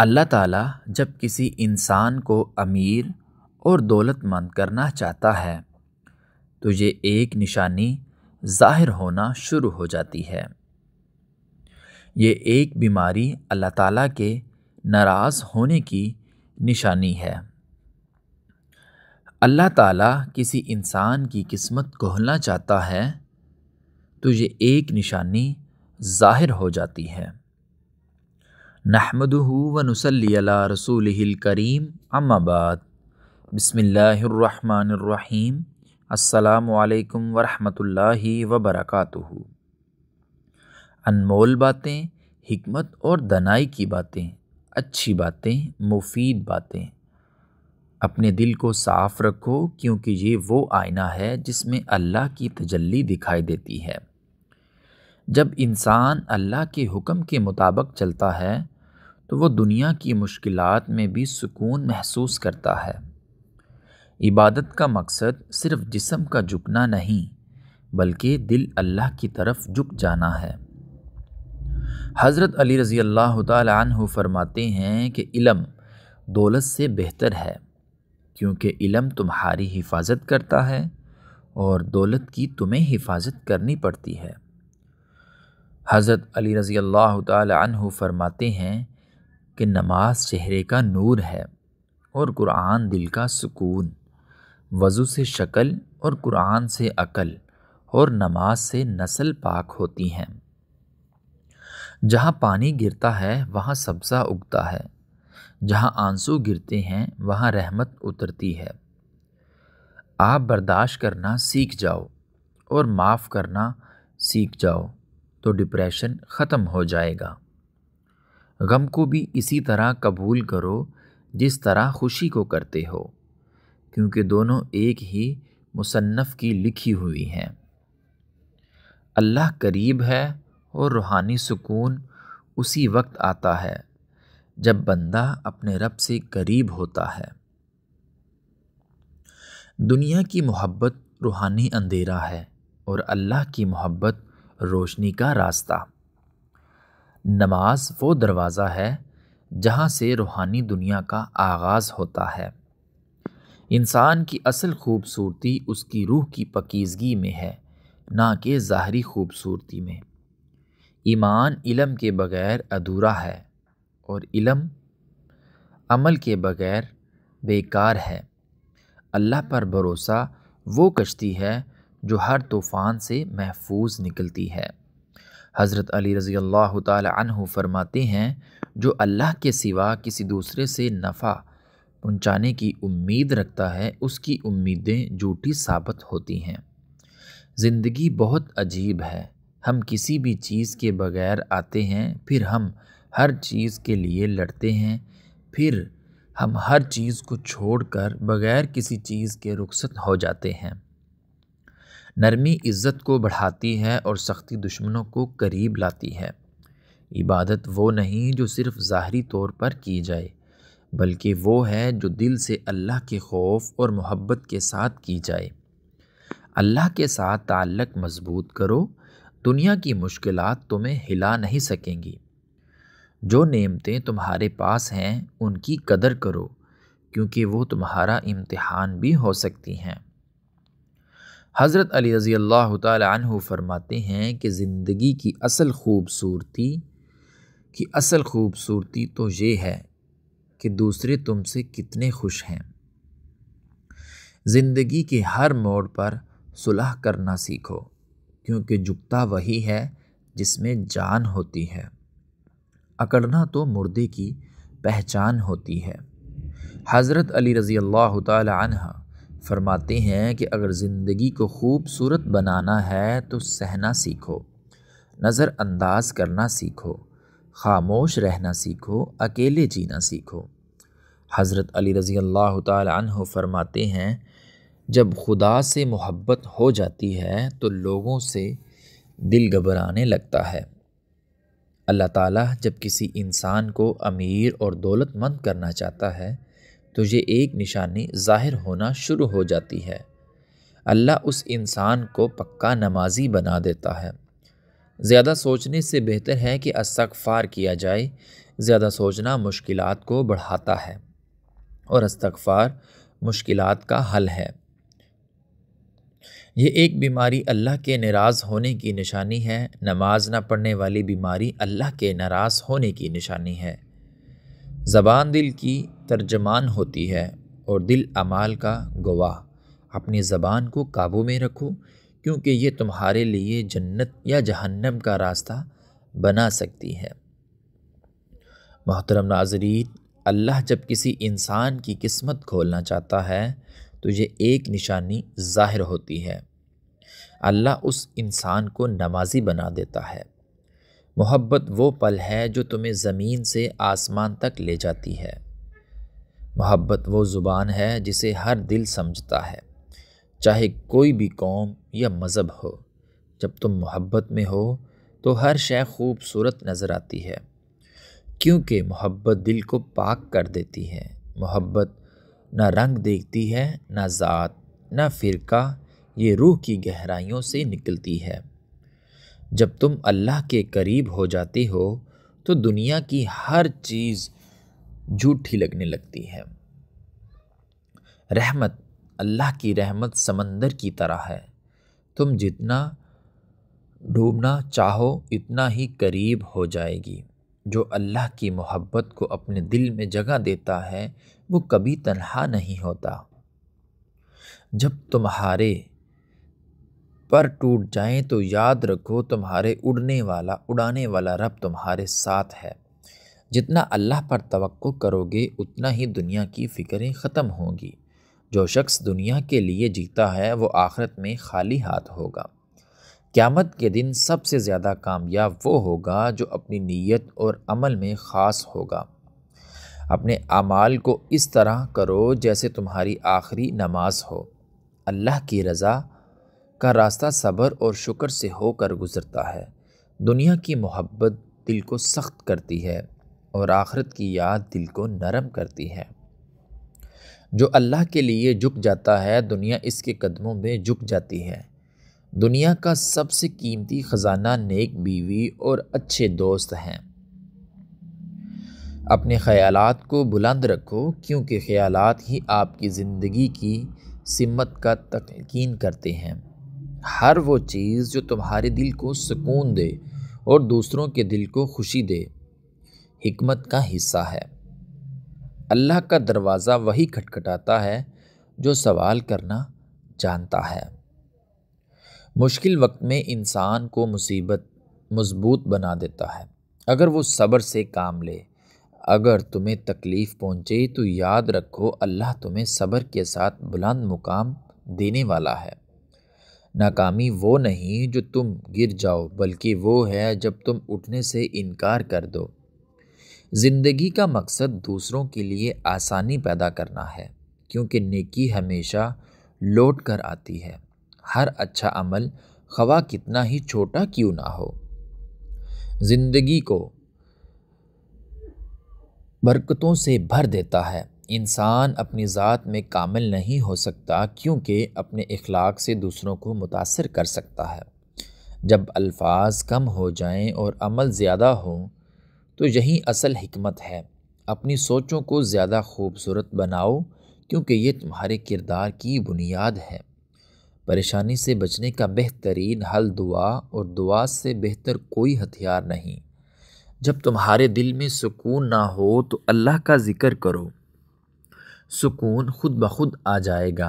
अल्लाह ताला जब किसी इंसान को अमीर और दौलतमंद करना चाहता है तो ये एक निशानी ज़ाहिर होना शुरू हो जाती है ये एक बीमारी अल्लाह ताला के नाराज़ होने की निशानी है अल्लाह ताला किसी इंसान की किस्मत कोहलना चाहता है तो ये एक निशानी ज़ाहिर हो जाती है नहमदू व नसली रसूल करीम अम्माबाद बसमीम अल्लाम वरहि वबरक अनमोल बातें हमत और दनाई की बातें अच्छी बातें मुफीद बातें अपने दिल को साफ़ रखो क्योंकि ये वो आईना है जिसमें अल्लाह की तजल्ली दिखाई देती है जब इंसान अल्लाह के हुक्म के मुताबिक चलता है तो वो दुनिया की मुश्किल में भी सुकून महसूस करता है इबादत का मकसद सिर्फ जिसम का झुकना नहीं बल्कि दिल अल्लाह की तरफ झुक जाना है हज़रत अली रज़ी अल्लाह तु फरमाते हैं कि इलम दौलत से बेहतर है क्योंकि इलम तुम्हारी हिफाजत करता है और दौलत की तुम्हें हिफाजत करनी पड़ती है हज़रत अली रज़ी अल्लाह तु फरमाते हैं कि नमाज चेहरे का नूर है और कुरान दिल का सुकून वज़ू से शक्ल और कुरान से अकल और नमाज से नस्ल पाक होती हैं जहाँ पानी गिरता है वहाँ सब्ज़ा उगता है जहाँ आंसू गिरते हैं वहाँ रहमत उतरती है आप बर्दाश्त करना सीख जाओ और माफ़ करना सीख जाओ तो डिप्रेशन ख़त्म हो जाएगा गम को भी इसी तरह कबूल करो जिस तरह खुशी को करते हो क्योंकि दोनों एक ही मुसन्फ़ की लिखी हुई हैं अल्लाह करीब है और रूहानी सुकून उसी वक्त आता है जब बंदा अपने रब से करीब होता है दुनिया की मोहब्बत रूहानी अंधेरा है और अल्लाह की मोहब्बत रोशनी का रास्ता नमाज वो दरवाज़ा है जहाँ से रूहानी दुनिया का आगाज़ होता है इंसान की असल खूबसूरती उसकी रूह की पकीज़गी में है ना कि ज़ाहरी खूबसूरती में ईमान इलम के बग़ैर अधूरा है और इलम अमल के बग़ैर बेकार है अल्लाह पर भरोसा वो कश्ती है जो हर तूफ़ान से महफूज निकलती है हज़रत अली रज़ी अल्लाह तहु फरमाते हैं जो अल्लाह के सिवा किसी दूसरे से नफ़ा पहुँचाने की उम्मीद रखता है उसकी उम्मीदें झूठी साबित होती हैं ज़िंदगी बहुत अजीब है हम किसी भी चीज़ के बगैर आते हैं फिर हम हर चीज़ के लिए लड़ते हैं फिर हम हर चीज़ को छोड़कर बगैर किसी चीज़ के रुखसत हो जाते हैं नरमी इज़्ज़त को बढ़ाती है और सख्ती दुश्मनों को करीब लाती है इबादत वो नहीं जो सिर्फ़ ज़ाहरी तौर पर की जाए बल्कि वो है जो दिल से अल्लाह के खौफ और मोहब्बत के साथ की जाए अल्लाह के साथ ताल्लक मजबूत करो दुनिया की मुश्किल तुम्हें हिला नहीं सकेंगी जो नेमतें तुम्हारे पास हैं उनकी कदर करो क्योंकि वो तुम्हारा इम्तिहान भी हो सकती हैं हज़रत अली रज़ी अल्लाह तु फरमाते हैं कि ज़िंदगी की असल खूबसूरती की असल खूबसूरती तो ये है कि दूसरे तुमसे कितने खुश हैं ज़िंदगी के हर मोड़ पर सुलह करना सीखो क्योंकि जुगता वही है जिसमें जान होती है अकड़ना तो मुर्दे की पहचान होती है हज़रत अली रज़ी अल्लाह तन फरमाते हैं कि अगर ज़िंदगी को खूबसूरत बनाना है तो सहना सीखो नज़रअंदाज करना सीखो खामोश रहना सीखो अकेले जीना सीखो हज़रत अली रज़ी अल्लाह तह फरमाते हैं जब खुदा से मोहब्बत हो जाती है तो लोगों से दिल घबराने लगता है अल्लाह ताला जब किसी इंसान को अमीर और दौलतमंद करना चाहता है तुझे एक निशानी ज़ाहिर होना शुरू हो जाती है अल्लाह उस इंसान को पक्का नमाजी बना देता है ज़्यादा सोचने से बेहतर है कि अस्तगफ़ार किया जाए ज़्यादा सोचना मुश्किल को बढ़ाता है और अस्तगफ़ार मुश्किल का हल है ये एक बीमारी अल्लाह के नाराज़ होने की निशानी है नमाज ना पढ़ने वाली बीमारी अल्लाह के नाराज़ होने की निशानी है ज़बान दिल की तर्जमान होती है और दिल अमाल का गवाह अपनी ज़बान को काबू में रखो क्योंकि ये तुम्हारे लिए जन्नत या जहन्नम का रास्ता बना सकती है मोहतरम नाजरीन अल्लाह जब किसी इंसान की किस्मत खोलना चाहता है तो ये एक निशानी ज़ाहिर होती है अल्लाह उस इंसान को नमाजी बना देता है मोहब्बत वो पल है जो तुम्हें ज़मीन से आसमान तक ले जाती है मोहब्बत वो ज़ुबान है जिसे हर दिल समझता है चाहे कोई भी कौम या मज़हब हो जब तुम मोहब्बत में हो तो हर शय खूबसूरत नज़र आती है क्योंकि मोहब्बत दिल को पाक कर देती है मोहब्बत ना रंग देखती है ना ज़ात ना फ़िरका ये रूह की गहराइयों से निकलती है जब तुम अल्लाह के करीब हो जाते हो तो दुनिया की हर चीज़ झूठी लगने लगती है रहमत अल्लाह की रहमत समंदर की तरह है तुम जितना डूबना चाहो इतना ही करीब हो जाएगी जो अल्लाह की मोहब्बत को अपने दिल में जगह देता है वो कभी तनहा नहीं होता जब तुम्हारे पर टूट जाएं तो याद रखो तुम्हारे उड़ने वाला उड़ाने वाला रब तुम्हारे साथ है जितना अल्लाह पर तवक्को करोगे उतना ही दुनिया की फ़िक्रें ख़त्म होंगी जो शख्स दुनिया के लिए जीता है वो आखिरत में खाली हाथ होगा क़्यामत के दिन सबसे ज़्यादा कामयाब वो होगा जो अपनी नीयत और अमल में ख़ास होगा अपने अमाल को इस तरह करो जैसे तुम्हारी आखिरी नमाज हो अल्लाह की रज़ा का रास्ता सब्र और शुक्र से होकर गुज़रता है दुनिया की मोहब्बत दिल को सख्त करती है और आखरत की याद दिल को नरम करती है जो अल्लाह के लिए झुक जाता है दुनिया इसके कदमों में झुक जाती है दुनिया का सबसे कीमती ख़जाना नेक बीवी और अच्छे दोस्त हैं अपने ख़यालात को बुलंद रखो क्योंकि ख़यालात ही आपकी ज़िंदगी की सिमत का तकिन करते हैं हर वो चीज़ जो तुम्हारे दिल को सुकून दे और दूसरों के दिल को खुशी दे हिकमत का हिस्सा है अल्लाह का दरवाज़ा वही खटखटाता है जो सवाल करना जानता है मुश्किल वक्त में इंसान को मुसीबत मजबूत बना देता है अगर वो सब्र से काम ले अगर तुम्हें तकलीफ़ पहुँचे तो याद रखो अल्लाह तुम्हें सब्र के साथ बुलंद मुकाम देने वाला है नाकामी वो नहीं जो तुम गिर जाओ बल्कि वो है जब तुम उठने से इनकार कर दो ज़िंदगी का मकसद दूसरों के लिए आसानी पैदा करना है क्योंकि नेकी हमेशा लौट कर आती है हर अच्छा अमल खवा कितना ही छोटा क्यों ना हो ज़िंदगी को बरकतों से भर देता है इंसान अपनी ज़ात में कामिल नहीं हो सकता क्योंकि अपने अखलाक से दूसरों को मुतासर कर सकता है जब अल्फाज कम हो जाएं और अमल ज़्यादा हो तो यही असल हिकमत है अपनी सोचों को ज़्यादा खूबसूरत बनाओ क्योंकि ये तुम्हारे किरदार की बुनियाद है परेशानी से बचने का बेहतरीन हल दुआ और दुआ से बेहतर कोई हथियार नहीं जब तुम्हारे दिल में सुकून ना हो तो अल्लाह का ज़िक्र करो सुकून खुद ब खुद आ जाएगा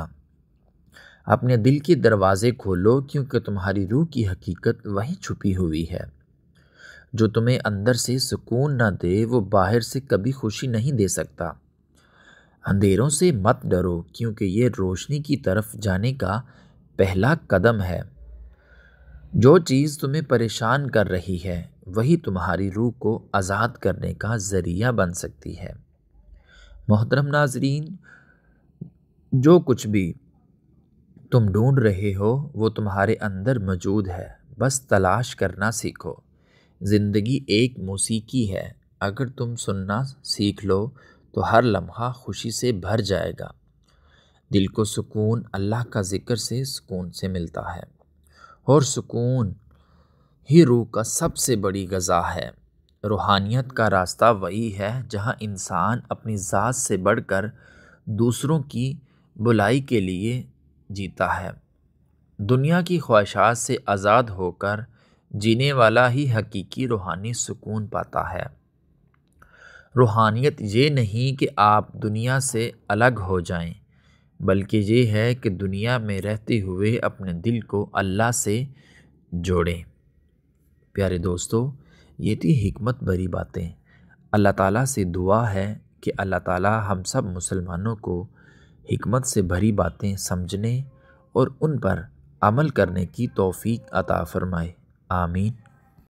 अपने दिल के दरवाज़े खोलो क्योंकि तुम्हारी रूह की हकीकत वहीं छुपी हुई है जो तुम्हें अंदर से सुकून न दे वो बाहर से कभी खुशी नहीं दे सकता अंधेरों से मत डरो क्योंकि ये रोशनी की तरफ जाने का पहला कदम है जो चीज़ तुम्हें परेशान कर रही है वही तुम्हारी रूह को आज़ाद करने का ज़रिया बन सकती है मोहतरम नाजरीन जो कुछ भी तुम ढूंढ रहे हो वो तुम्हारे अंदर मौजूद है बस तलाश करना सीखो ज़िंदगी एक मौसीकी है अगर तुम सुनना सीख लो तो हर लम्हा खुशी से भर जाएगा दिल को सुकून अल्लाह का ज़िक्र से सुकून से मिलता है और सुकून ही रूह का सबसे बड़ी गज़ा है रूहानियत का रास्ता वही है जहां इंसान अपनी ज़ात से बढ़कर दूसरों की बुलाई के लिए जीता है दुनिया की ख्वाहिशात से आज़ाद होकर जीने वाला ही हकीकी रूहानी सुकून पाता है रूहानियत ये नहीं कि आप दुनिया से अलग हो जाएं, बल्कि ये है कि दुनिया में रहते हुए अपने दिल को अल्लाह से जोड़ें प्यारे दोस्तों ये थी हमत भरी बातें अल्लाह ताला से दुआ है कि अल्लाह ताला हम सब मुसलमानों को हमत से भरी बातें समझने और उन पर अमल करने की तौफीक अता फ़रमाए आमीन